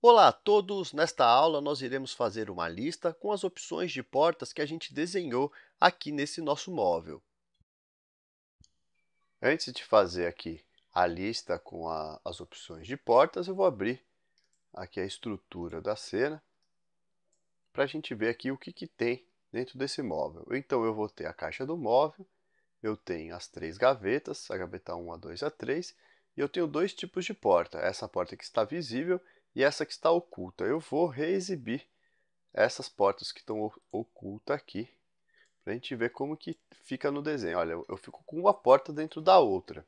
Olá a todos! Nesta aula, nós iremos fazer uma lista com as opções de portas que a gente desenhou aqui nesse nosso móvel. Antes de fazer aqui a lista com a, as opções de portas, eu vou abrir aqui a estrutura da cena para a gente ver aqui o que, que tem dentro desse móvel. Então, eu vou ter a caixa do móvel, eu tenho as três gavetas, a gaveta 1, a 2 a 3, e eu tenho dois tipos de porta, essa porta que está visível e essa que está oculta. Eu vou reexibir essas portas que estão ocultas aqui, para a gente ver como que fica no desenho. Olha, eu fico com uma porta dentro da outra.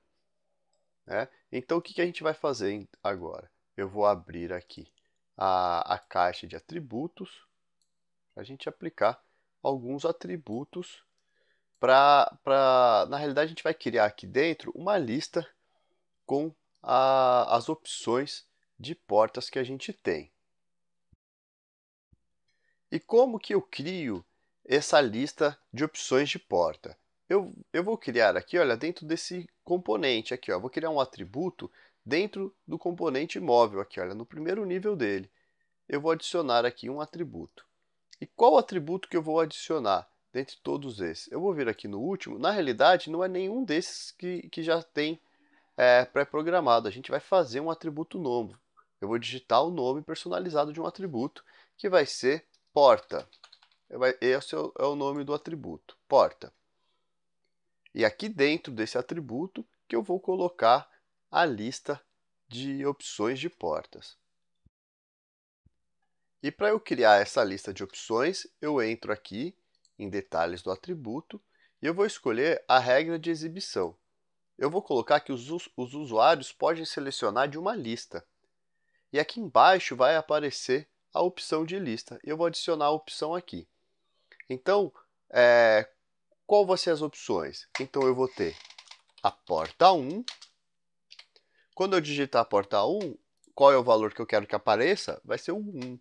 Né? Então, o que, que a gente vai fazer agora? Eu vou abrir aqui a, a caixa de atributos, para a gente aplicar alguns atributos para, pra... na realidade, a gente vai criar aqui dentro uma lista com a, as opções de portas que a gente tem. E como que eu crio essa lista de opções de porta? Eu, eu vou criar aqui, olha, dentro desse componente aqui, ó, vou criar um atributo dentro do componente móvel aqui, olha, no primeiro nível dele. Eu vou adicionar aqui um atributo. E qual atributo que eu vou adicionar? dentre todos esses. Eu vou vir aqui no último. Na realidade, não é nenhum desses que, que já tem é, pré-programado. A gente vai fazer um atributo novo. Eu vou digitar o nome personalizado de um atributo, que vai ser porta. Esse é, é o nome do atributo, porta. E aqui dentro desse atributo que eu vou colocar a lista de opções de portas. E para eu criar essa lista de opções, eu entro aqui em detalhes do atributo e eu vou escolher a regra de exibição. Eu vou colocar que os, usuários podem selecionar de uma lista. E aqui embaixo vai aparecer a opção de lista. Eu vou adicionar a opção aqui. Então, é, qual vão ser as opções? Então eu vou ter a porta 1. Quando eu digitar a porta 1, qual é o valor que eu quero que apareça? Vai ser o 1. Eu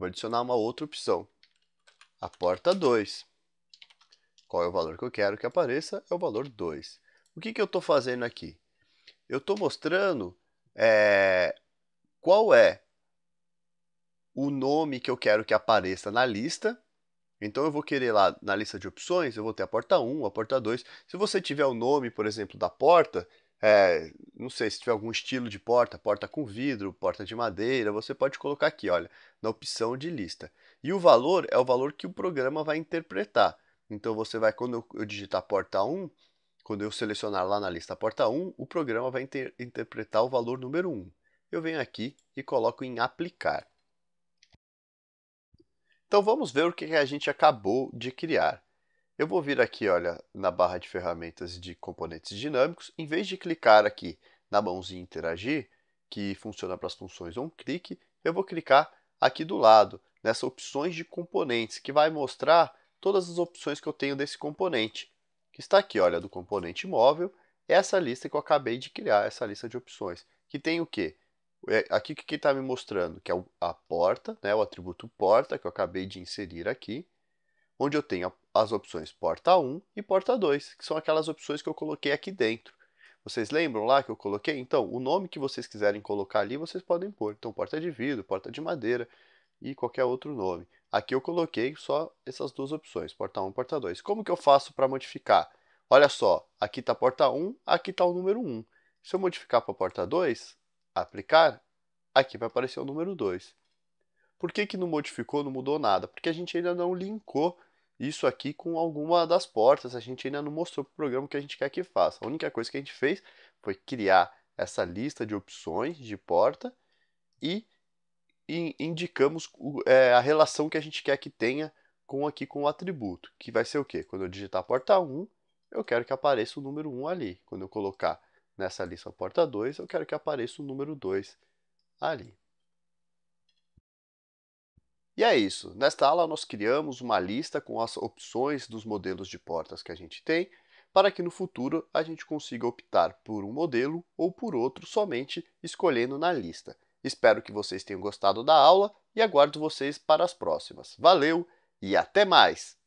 vou adicionar uma outra opção a porta 2. Qual é o valor que eu quero que apareça? É o valor 2. O que, que eu estou fazendo aqui? Eu estou mostrando é, qual é o nome que eu quero que apareça na lista. Então eu vou querer lá na lista de opções, eu vou ter a porta 1, a porta 2. Se você tiver o nome, por exemplo, da porta, é, não sei, se tiver algum estilo de porta, porta com vidro, porta de madeira, você pode colocar aqui, olha, na opção de lista. E o valor é o valor que o programa vai interpretar. Então você vai, quando eu digitar porta 1, quando eu selecionar lá na lista porta 1, o programa vai inter interpretar o valor número 1. Eu venho aqui e coloco em aplicar. Então vamos ver o que a gente acabou de criar. Eu vou vir aqui, olha, na barra de ferramentas de componentes dinâmicos, em vez de clicar aqui na mãozinha interagir, que funciona para as funções on click, eu vou clicar aqui do lado, nessa opções de componentes, que vai mostrar todas as opções que eu tenho desse componente, que está aqui, olha, do componente móvel, essa lista que eu acabei de criar, essa lista de opções, que tem o quê? É, aqui o que está me mostrando, que é a porta, né, o atributo porta, que eu acabei de inserir aqui, onde eu tenho as opções porta 1 e porta 2, que são aquelas opções que eu coloquei aqui dentro. Vocês lembram lá que eu coloquei? Então, o nome que vocês quiserem colocar ali, vocês podem pôr. Então, porta de vidro, porta de madeira e qualquer outro nome. Aqui eu coloquei só essas duas opções, porta 1 e porta 2. Como que eu faço para modificar? Olha só, aqui está a porta 1, aqui está o número 1. Se eu modificar para a porta 2, aplicar, aqui vai aparecer o número 2. Por que, que não modificou, não mudou nada? Porque a gente ainda não linkou isso aqui com alguma das portas. A gente ainda não mostrou para o programa o que a gente quer que faça. A única coisa que a gente fez foi criar essa lista de opções de porta e, indicamos é, a relação que a gente quer que tenha com aqui com o atributo, que vai ser o quê? Quando eu digitar porta 1, eu quero que apareça o número 1 ali. Quando eu colocar nessa lista porta 2, eu quero que apareça o número 2 ali. E é isso. Nesta aula, nós criamos uma lista com as opções dos modelos de portas que a gente tem, para que no futuro a gente consiga optar por um modelo ou por outro somente escolhendo na lista. Espero que vocês tenham gostado da aula e aguardo vocês para as próximas. Valeu e até mais!